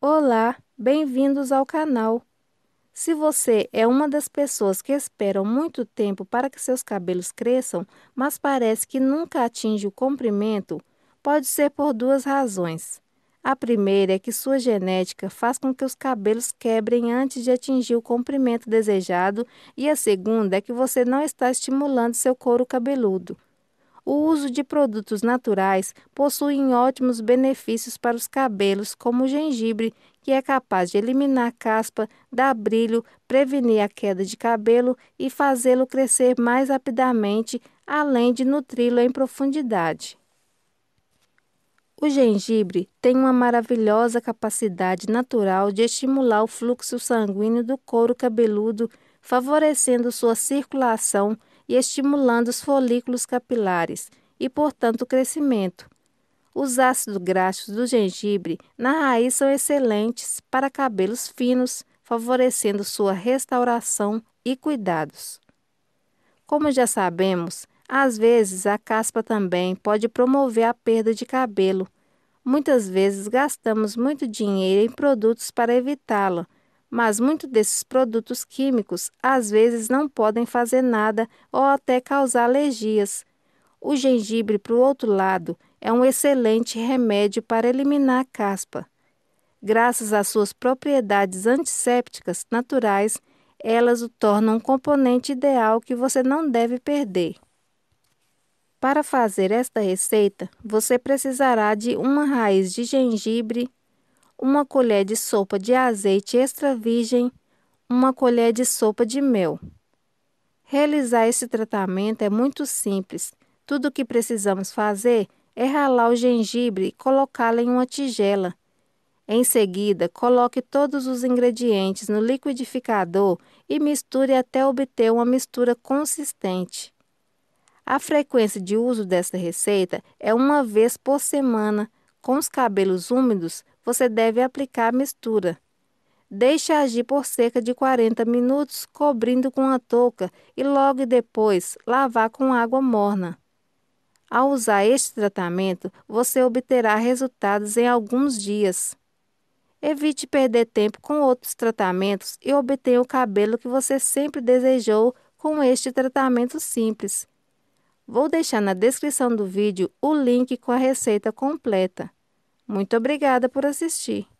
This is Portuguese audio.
Olá, bem-vindos ao canal. Se você é uma das pessoas que esperam muito tempo para que seus cabelos cresçam, mas parece que nunca atinge o comprimento, pode ser por duas razões. A primeira é que sua genética faz com que os cabelos quebrem antes de atingir o comprimento desejado, e a segunda é que você não está estimulando seu couro cabeludo. O uso de produtos naturais possui ótimos benefícios para os cabelos, como o gengibre, que é capaz de eliminar caspa, dar brilho, prevenir a queda de cabelo e fazê-lo crescer mais rapidamente, além de nutri-lo em profundidade. O gengibre tem uma maravilhosa capacidade natural de estimular o fluxo sanguíneo do couro cabeludo, favorecendo sua circulação e estimulando os folículos capilares e, portanto, o crescimento. Os ácidos graxos do gengibre na raiz são excelentes para cabelos finos, favorecendo sua restauração e cuidados. Como já sabemos, às vezes a caspa também pode promover a perda de cabelo. Muitas vezes gastamos muito dinheiro em produtos para evitá-la mas muitos desses produtos químicos às vezes não podem fazer nada ou até causar alergias. O gengibre, por outro lado, é um excelente remédio para eliminar a caspa. Graças às suas propriedades antissépticas naturais, elas o tornam um componente ideal que você não deve perder. Para fazer esta receita, você precisará de uma raiz de gengibre, uma colher de sopa de azeite extra virgem, uma colher de sopa de mel. Realizar esse tratamento é muito simples. Tudo o que precisamos fazer é ralar o gengibre e colocá-lo em uma tigela. Em seguida, coloque todos os ingredientes no liquidificador e misture até obter uma mistura consistente. A frequência de uso desta receita é uma vez por semana, com os cabelos úmidos você deve aplicar a mistura. Deixe agir por cerca de 40 minutos, cobrindo com a touca e logo depois lavar com água morna. Ao usar este tratamento, você obterá resultados em alguns dias. Evite perder tempo com outros tratamentos e obtenha o cabelo que você sempre desejou com este tratamento simples. Vou deixar na descrição do vídeo o link com a receita completa. Muito obrigada por assistir!